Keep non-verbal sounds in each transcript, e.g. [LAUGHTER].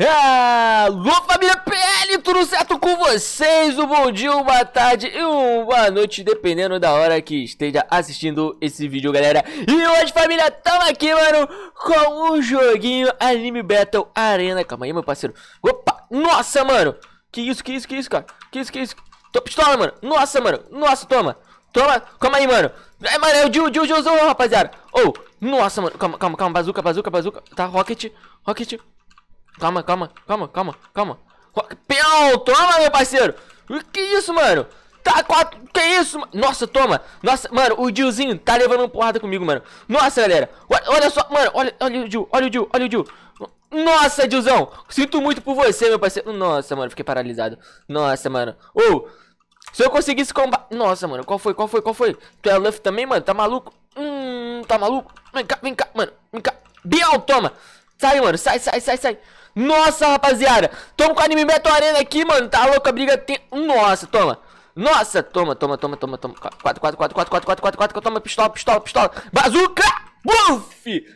É, alô, família PL, tudo certo com vocês? Um bom dia, uma tarde e uma noite, dependendo da hora que esteja assistindo esse vídeo, galera. E hoje, família, tamo aqui, mano, com um joguinho Anime Battle Arena. Calma aí, meu parceiro. Opa, nossa, mano. Que isso, que isso, que isso, cara. Que isso, que isso. Tô pistola, mano. Nossa, mano. Nossa, toma. Toma, calma aí, mano. É, mano, é o Jill, Jill, Jill, rapaziada. Oh, nossa, mano. Calma, calma, calma. Bazuca, bazuca, bazuca. Tá, Rocket, Rocket. Calma, calma, calma, calma, calma. Peão, toma, meu parceiro. Que isso, mano? Tá, quatro. Que isso, mano? Nossa, toma. Nossa, mano, o Jillzinho tá levando uma porrada comigo, mano. Nossa, galera. Olha, só, mano. Olha, olha o Jill, olha o Jill, olha o Jill. Nossa, Jillzão. Sinto muito por você, meu parceiro. Nossa, mano, fiquei paralisado. Nossa, mano. Oh. Se eu conseguisse combater... Nossa, mano, qual foi, qual foi, qual foi? Tu é Luffy também, mano? Tá maluco? Hum, tá maluco? Vem cá, vem cá, mano, vem cá. Bial, toma. Sai, mano, sai, sai, sai, sai. Nossa, rapaziada. toma com o Anime Battle Arena aqui, mano. Tá louco, a briga tem... Nossa, toma. Nossa, toma, toma, toma, toma, toma. 4, 4, 4, 4, 4, 4, 4, 4, 4, toma, pistola, pistola, pistola. Bazuca! Bluff!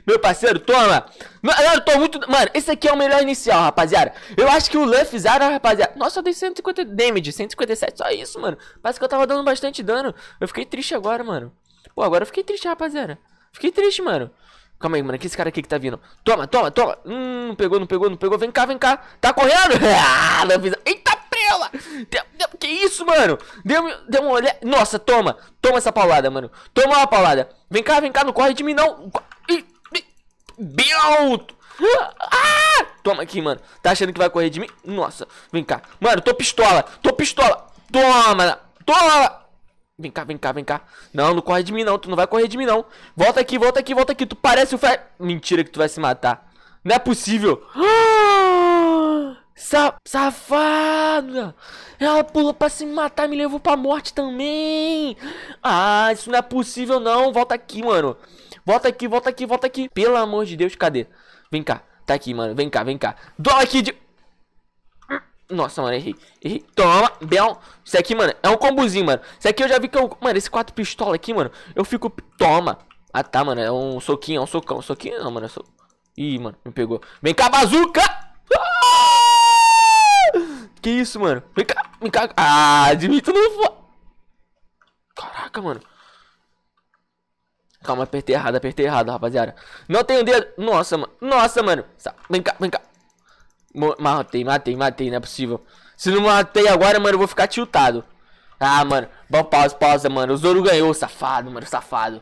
Meu parceiro, toma! Mano, eu tô muito. Mano, esse aqui é o melhor inicial, rapaziada. Eu acho que o Luffy Zara, rapaziada. Nossa, eu dei 150 damage, 157, só isso, mano. Parece que eu tava dando bastante dano. Eu fiquei triste agora, mano. Pô, agora eu fiquei triste, rapaziada. Fiquei triste, mano. Calma aí, mano. Que esse cara aqui que tá vindo. Toma, toma, toma. Hum, pegou, não pegou, não pegou. Vem cá, vem cá. Tá correndo? [LAUGHS] Ah, Luffy Eita Deu, deu, que isso, mano? Deu, deu uma olhada. Nossa, toma! Toma essa paulada, mano. Toma uma paulada. Vem cá, vem cá, não corre de mim, não. Bem alto! Ah! Toma aqui, mano. Tá achando que vai correr de mim? Nossa, vem cá. Mano, tô pistola, tô pistola. Toma, toma. Vem cá, vem cá, vem cá. Não, não corre de mim, não. Tu não vai correr de mim, não. Volta aqui, volta aqui, volta aqui. Tu parece o Fer... Mentira que tu vai se matar. Não é possível. Ah! Sa safada! Ela pulou pra se matar e me levou pra morte também! Ah, isso não é possível não! Volta aqui, mano! Volta aqui, volta aqui, volta aqui! Pelo amor de Deus, cadê? Vem cá, tá aqui, mano, vem cá, vem cá! Dói aqui de... Nossa, mano, errei. Errei. Toma, bel. Isso aqui, mano, é um combozinho, mano. Isso aqui eu já vi que é um... Mano, esse quatro pistola aqui, mano, eu fico... Toma! Ah, tá, mano, é um soquinho, é um socão. Soquinho não, mano, é so... Ih, mano, me pegou. Vem cá, bazuca! Que isso, mano? Vem cá, vem cá. Ah, admito, não foi. Caraca, mano. Calma, apertei errado, apertei errado, rapaziada. Não tenho dedo. Nossa, mano. Nossa, mano. Vem cá, vem cá. Matei, matei, matei. Não é possível. Se não matei agora, mano, eu vou ficar tiltado. Ah, mano. Bom, pausa, pausa, mano. O Zoro ganhou, safado, mano, safado.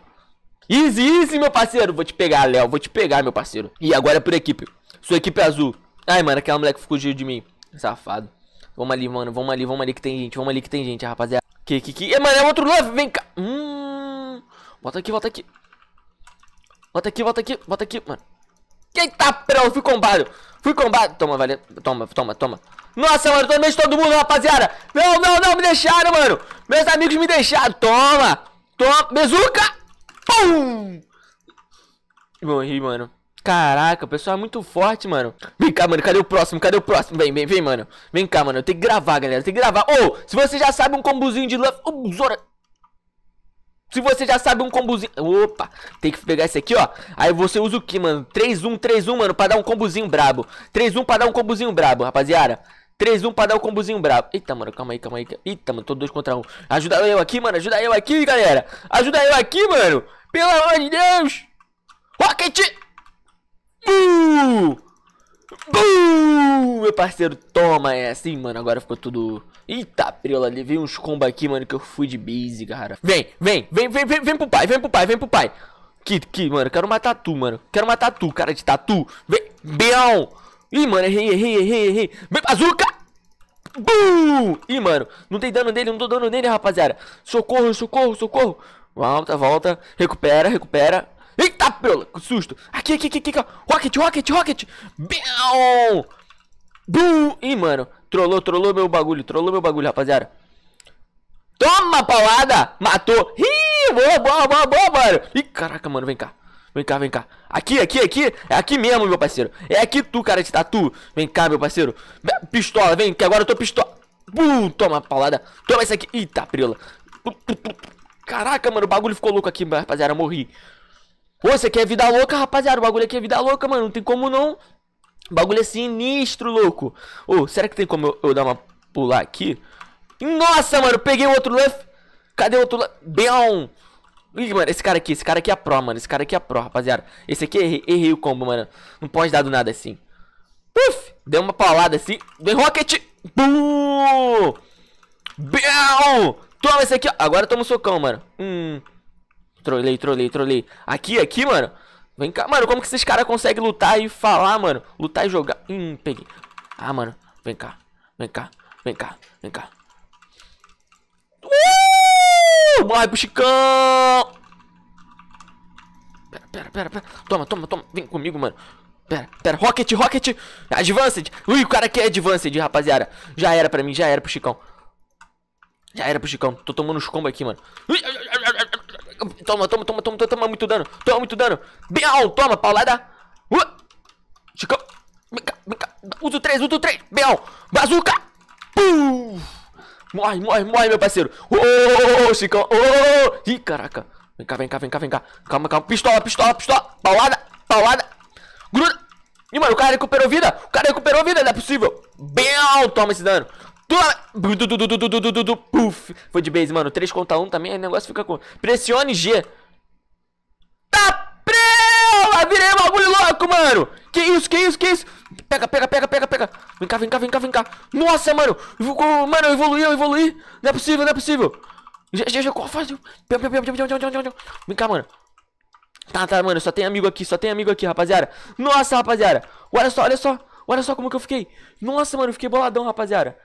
Easy, easy, meu parceiro. Vou te pegar, Léo. Vou te pegar, meu parceiro. E agora é por equipe. Sua equipe é azul. Ai, mano, aquela moleque ficou de mim. Safado. Vamos ali, mano. Vamos ali, vamos ali que tem gente. Vamos ali que tem gente, rapaziada. Que, que, que. É, mano, é outro love. Vem cá. Hum. Bota aqui, bota aqui. Bota aqui, bota aqui, bota aqui, mano. Eita, tá pera, fui combado. Fui combado. Toma, valeu. Toma, toma, toma. Nossa, mano, meio de todo mundo, rapaziada. Não, não, não, me deixaram, mano. Meus amigos me deixaram. Toma. Toma. Bezuca. Pum. Morri, mano. Caraca, o pessoal é muito forte, mano. Vem cá, mano. Cadê o próximo? Cadê o próximo? Vem, vem, vem, mano. Vem cá, mano. Eu tenho que gravar, galera. Tem que gravar. Ou, oh, se você já sabe um combozinho de love. Oh, Zora. Se você já sabe um combozinho. Opa, tem que pegar esse aqui, ó. Aí você usa o que, mano? 3-1, 3-1, mano, pra dar um combozinho brabo. 3-1 pra dar um combozinho brabo, rapaziada. 3-1 pra dar um combozinho brabo. Eita, mano, calma aí, calma aí. Eita, mano, tô dois contra um. Ajuda eu aqui, mano. Ajuda eu aqui, galera. Ajuda eu aqui, mano. Pelo amor de Deus. Rocket! Buu! Meu parceiro, toma é assim, mano. Agora ficou tudo. Eita, preola ali. Veio uns comba aqui, mano, que eu fui de base, cara. Vem, vem, vem, vem, vem, vem pro pai, vem pro pai, vem pro pai. Que, que, mano, quero matar tu, mano. Quero matar tu, cara de tatu. Vem, Beão! Ih, mano, errei, errei, errei, errei. Vem, bazuca! Bum! Ih, mano, não tem dano nele, não tô dando nele, rapaziada. Socorro, socorro, socorro. Volta, volta. Recupera, recupera. Eita, pela, susto. Aqui, aqui, aqui, aqui, ó. Rocket, rocket, rocket. Biau. Bum. Ih, mano. Trollou, trollou meu bagulho. Trollou meu bagulho, rapaziada. Toma, paulada. Matou. Ih, boa, boa, boa, boa, mano. Ih, caraca, mano, vem cá. Vem cá, vem cá. Aqui, aqui, aqui. É aqui mesmo, meu parceiro. É aqui tu, cara de tatu. Vem cá, meu parceiro. Pistola, vem, que agora eu tô pistola. Bum, toma, paulada. Toma isso aqui. Eita, prila. Caraca, mano, o bagulho ficou louco aqui, rapaziada. Morri. Pô, você quer vida louca, rapaziada? O bagulho aqui é vida louca, mano. Não tem como não. O bagulho é sinistro, louco. Ô, oh, será que tem como eu, eu, dar uma pular aqui? Nossa, mano, peguei o outro left. Cadê o outro left? Bem! Ih, mano, esse cara aqui, esse cara aqui é a pro, mano. Esse cara aqui é a pro, rapaziada. Esse aqui errei, errei o combo, mano. Não pode dar do nada assim. Uff. Deu uma paulada assim. Vem rocket! Bum! Toma esse aqui, ó. Agora toma um socão, mano. Hum. Trolei, trolei, trolei. Aqui, aqui, mano. Vem cá. Mano, como que esses caras conseguem lutar e falar, mano? Lutar e jogar. Hum, peguei. Ah, mano. Vem cá. Vem cá. Vem cá. Vem cá. Uh! Morre pro Chicão! Pera, pera, pera, pera. Toma, toma, toma. Vem comigo, mano. Pera, pera. Rocket, Rocket. Advanced. Ui, o cara aqui é Advanced, rapaziada. Já era pra mim, já era pro Chicão. Já era pro Chicão. Tô tomando os combos aqui, mano. Ui, toma, toma, toma, toma, toma muito dano. Toma muito dano. Bem, toma, paulada. Uh! Chicão. Vem cá, vem cá. Usa o 3, usa o 3. Bial. Bazuca. Pum. Morre, morre, morre, meu parceiro. Ô, oh, chico oh, Chicão. Ô, oh. Ih, caraca. Vem cá, vem cá, vem cá, vem cá. Calma, calma. Pistola, pistola, pistola. Paulada, paulada. Gruda. Ih, mano, o cara recuperou vida. O cara recuperou vida, não é possível. Bial. Toma esse dano. Puf. Foi de base, mano. 3 contra 1 também. o negócio fica com. Pressione G. Tá prela! Virei um bagulho louco, mano. Que isso, que isso, que isso. Pega, pega, pega, pega, pega. Vem cá, vem cá, vem cá, vem cá. Nossa, mano. Mano, eu evoluí, eu evoluí. Não é possível, não é possível. Já, já, já, fácil. Vem cá, mano. Tá, tá, mano, só tem amigo aqui, só tem amigo aqui, rapaziada. Nossa, rapaziada. Olha só, olha só. Olha só como que eu fiquei. Nossa, mano, eu fiquei boladão, rapaziada.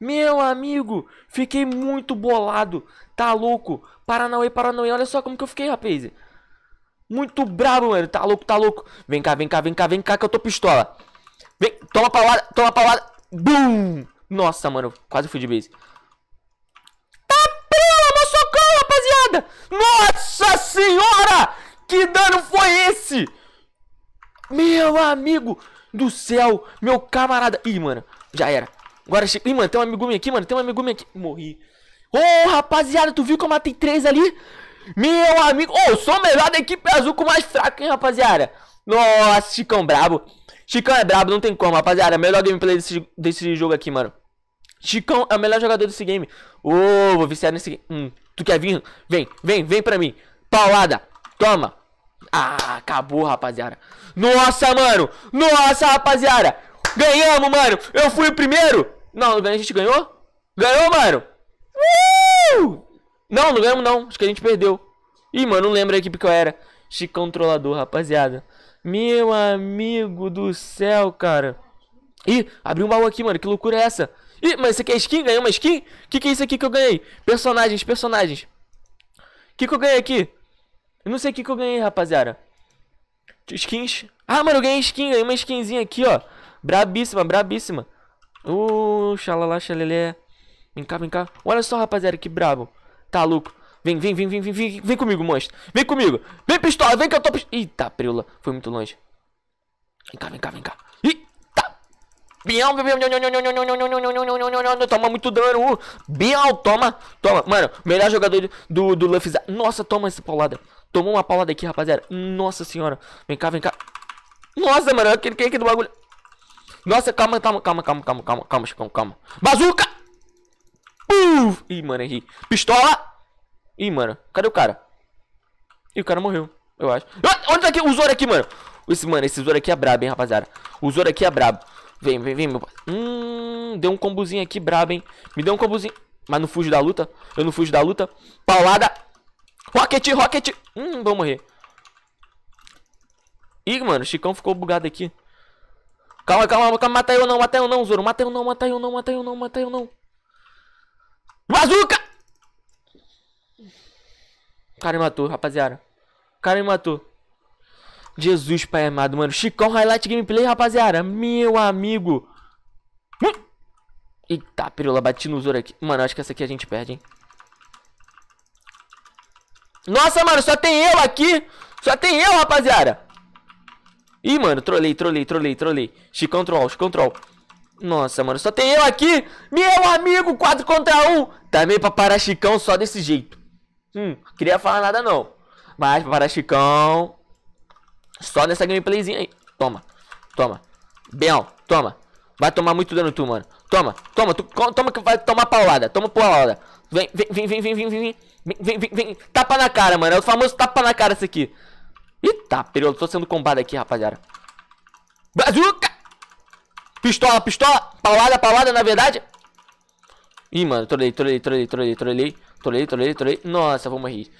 Meu amigo, fiquei muito bolado. Tá louco? Paranauê, Paranauê, olha só como que eu fiquei, rapaz. Muito bravo, mano. Tá louco, tá louco. Vem cá, vem cá, vem cá, vem cá que eu tô pistola. Vem, toma paulada, toma paulada. Bum! Nossa, mano, quase fui de base. Tá pela, socorro, rapaziada! Nossa senhora! Que dano foi esse? Meu amigo do céu, meu camarada. Ih, mano, já era. Agora, ih, mano, tem um amigo meu aqui, mano. Tem um amigo meu aqui. Morri. Ô, oh, rapaziada, tu viu que eu matei três ali? Meu amigo. Ô, oh, sou o melhor da equipe azul com o mais fraco, hein, rapaziada. Nossa, Chicão brabo. Chicão é brabo, não tem como, rapaziada. Melhor gameplay desse, desse jogo aqui, mano. Chicão é o melhor jogador desse game. Ô, oh, vou viciar nesse game. Hum, tu quer vir? Vem, vem, vem pra mim. Paulada. Toma. Ah, acabou, rapaziada. Nossa, mano. Nossa, rapaziada. Ganhamos, mano. Eu fui o primeiro. Não, não ganhou, a gente ganhou? Ganhou, mano! Uh! Não, não ganhamos não. Acho que a gente perdeu. Ih, mano, não lembro a equipe que eu era. controlador, rapaziada. Meu amigo do céu, cara. Ih, abriu um baú aqui, mano. Que loucura é essa? Ih, mas isso aqui é skin? Ganhei uma skin? O que, que é isso aqui que eu ganhei? Personagens, personagens. O que, que eu ganhei aqui? Eu não sei o que, que eu ganhei, rapaziada. Skins. Ah, mano, eu ganhei skin. Ganhei uma skinzinha aqui, ó. Brabíssima, brabíssima. Ô, oh, xalala, xalelé. Vem cá, vem cá. Olha só, rapaziada, que brabo. Tá louco. Vem, vem, vem, vem, vem, vem, vem comigo, monstro. Vem comigo. Vem, pistola, vem que eu tô... Eita, preula. Foi muito longe. Vem cá, vem cá, vem cá. Eita. Bião, toma muito dano. Bião, toma, toma. Mano, melhor jogador do, do Luffy. Nossa, toma essa paulada. Tomou uma paulada aqui, rapaziada. Nossa senhora. Vem cá, vem cá. Nossa, mano, aquele que é do bagulho. Nossa, calma, calma, calma, calma, calma, calma, calma, calma, calma. Bazuca! Puf! Ih, mano, errei. Pistola! Ih, mano, cadê o cara? Ih, o cara morreu, eu acho. Ah, onde tá aqui? O Zoro aqui, mano. Esse, mano, esse Zoro aqui é brabo, hein, rapaziada. O Zoro aqui é brabo. Vem, vem, vem, meu pai. Hum, deu um combozinho aqui brabo, hein. Me deu um combozinho. Mas não fujo da luta. Eu não fujo da luta. Paulada. Rocket, rocket. Hum, vou morrer. Ih, mano, o Chicão ficou bugado aqui. Calma, calma, calma, mata eu não, mata eu não, Zoro. Mata eu não, mata eu não, mata eu não, mata eu não. Bazuca! O cara me matou, rapaziada. O cara me matou. Jesus, pai amado, mano. Chicão Highlight Gameplay, rapaziada. Meu amigo. Hum! Eita, pirula, bati no Zoro aqui. Mano, acho que essa aqui a gente perde, hein. Nossa, mano, só tem eu aqui. Só tem eu, rapaziada. Ih, mano, trolei, trolei, trolei, trolei. X-Control, X-Control. Nossa, mano, só tem eu aqui. Meu amigo, 4 contra 1. Também pra parar Chicão só desse jeito. Hum, queria falar nada não. Mas pra parar Chicão... Só nessa gameplayzinha aí. Toma, toma. Beão, toma. Vai tomar muito dano tu, mano. Toma, toma, tu, toma que vai tomar paulada. Toma paulada. Vem, vem, vem, vem, vem, vem, vem. Vem, vem, vem, vem. Tapa na cara, mano. É o famoso tapa na cara esse aqui. Eita, período, tô sendo combado aqui, rapaziada. Bazuca! Pistola, pistola! Paulada, paulada, na verdade. Ih, mano, trolei, trolei, trolei, trolei, trolei. Trolei, trolei, trolei. Nossa, vou morrer.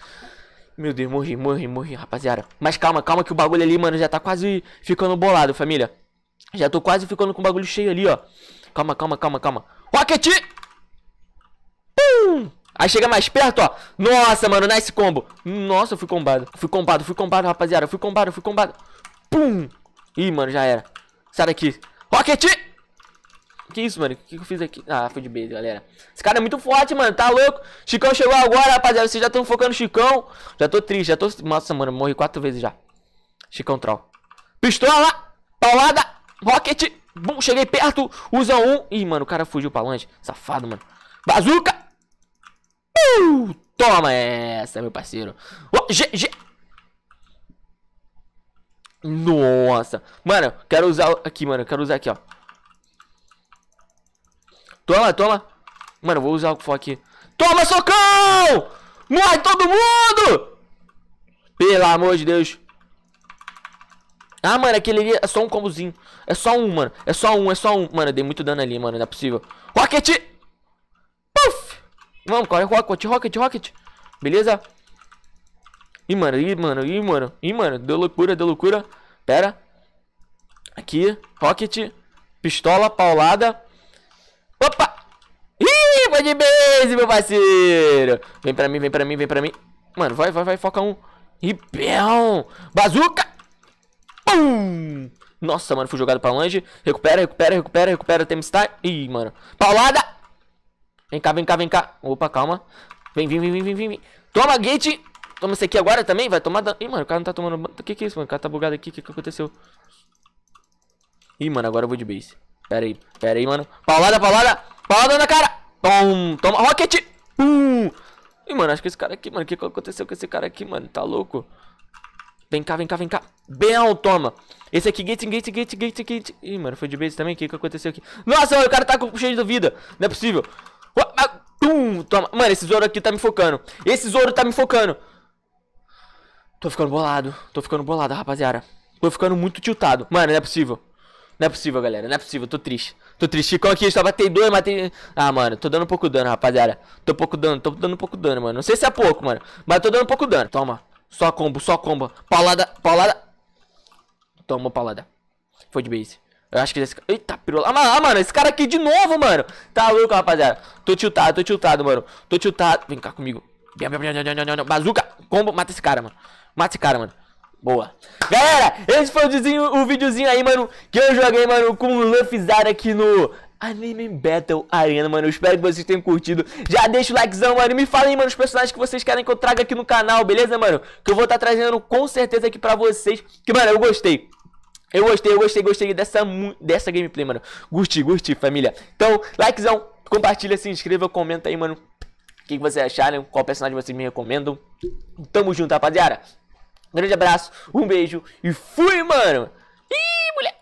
Meu Deus, morri, morri, morri, rapaziada. Mas calma, calma que o bagulho ali, mano, já tá quase ficando bolado, família. Já tô quase ficando com o bagulho cheio ali, ó. Calma, calma, calma, calma. Rocket! Pum! Aí chega mais perto, ó. Nossa, mano, nice combo. Nossa, eu fui combado. Fui combado, fui combado, rapaziada. Eu fui combado, fui combado. Pum. Ih, mano, já era. Sai daqui. Rocket! Que isso, mano? O que, que eu fiz aqui? Ah, foi de base, galera. Esse cara é muito forte, mano. Tá louco? Chicão chegou agora, rapaziada. Vocês já estão focando no Chicão. Já tô triste, já tô... Nossa, mano, morri quatro vezes já. Chicão troll. Pistola! Paulada! Rocket! Bum, cheguei perto. Usa um. Ih, mano, o cara fugiu pra longe. Safado, mano. Bazuca! Uh, toma essa, meu parceiro. Oh, G, G. Nossa. Mano, quero usar aqui, mano. Quero usar aqui, ó. Toma, toma. Mano, vou usar o foco aqui. Toma, socão! Morre todo mundo! Pelo amor de Deus. Ah, mano, aquele ali é só um combozinho. É só um, mano. É só um, é só um. Mano, eu dei muito dano ali, mano. Não é possível. Rocket! Vamos, corre, rocket, rocket, rocket. Beleza? Ih, mano, ih, mano, ih, mano. Ih, mano, deu loucura, deu loucura. Pera. Aqui, rocket. Pistola, paulada. Opa! Ih, foi de base, meu parceiro. Vem pra mim, vem pra mim, vem pra mim. Mano, vai, vai, vai, foca um. Ih, peão. Bazuca. Pum. Nossa, mano, fui jogado pra longe. Recupera, recupera, recupera, recupera. Tempestade. Ih, mano. Paulada. Vem cá, vem cá, vem cá. Opa, calma. Vem, vem, vem, vem, vem, vem. Toma, gate! Toma esse aqui agora também, vai tomar dano. Ih, mano, o cara não tá tomando... O que que é isso, mano? O cara tá bugado aqui, o que que aconteceu? Ih, mano, agora eu vou de base. Pera aí, pera aí, mano. Paulada, paulada! Paulada na cara! Pum! Toma, rocket! Pum! Ih, mano, acho que esse cara aqui, mano, o que que aconteceu com esse cara aqui, mano? Tá louco? Vem cá, vem cá, vem cá. Bel, toma. Esse aqui, gate, gate, gate, gate, gate. Ih, mano, foi de base também. O que, que aconteceu aqui? Nossa, o cara tá com cheio de vida. Não é possível. Hum, toma. Mano, esse Zoro aqui tá me focando. Esse Zoro tá me focando. Tô ficando bolado. Tô ficando bolado, rapaziada. Tô ficando muito tiltado. Mano, não é possível. Não é possível, galera. Não é possível. Tô triste. Tô triste. Ficou aqui. Só batei dois, matei... Ah, mano. Tô dando um pouco dano, rapaziada. Tô pouco dano. Tô dando um pouco dano, mano. Não sei se é pouco, mano. Mas tô dando um pouco dano. Toma. Só combo, só combo. Paulada, paulada. Toma, paulada. Foi de base. Eu acho que é esse Eita, pirula. Ah, ah, mano, esse cara aqui de novo, mano. Tá louco, rapaziada. Tô tiltado, tô tiltado, mano. Tô tiltado. Vem cá comigo. Bazuca. Combo. Mata esse cara, mano. Mata esse cara, mano. Boa. Galera, esse foi o, dizinho, o videozinho aí, mano, que eu joguei, mano, com o Luffyzada aqui no Anime Battle Arena, mano. Eu espero que vocês tenham curtido. Já deixa o likezão, mano. Me falem, mano, os personagens que vocês querem que eu traga aqui no canal, beleza, mano? Que eu vou estar tá trazendo com certeza aqui pra vocês. Que, mano, eu gostei. Eu gostei, eu gostei, gostei dessa, dessa gameplay, mano. Gostei, gostei, família. Então, likezão, compartilha, se inscreva, comenta aí, mano. O que, que vocês acharam, qual personagem vocês me recomendam. Tamo junto, rapaziada. Grande abraço, um beijo e fui, mano. Ih, mulher.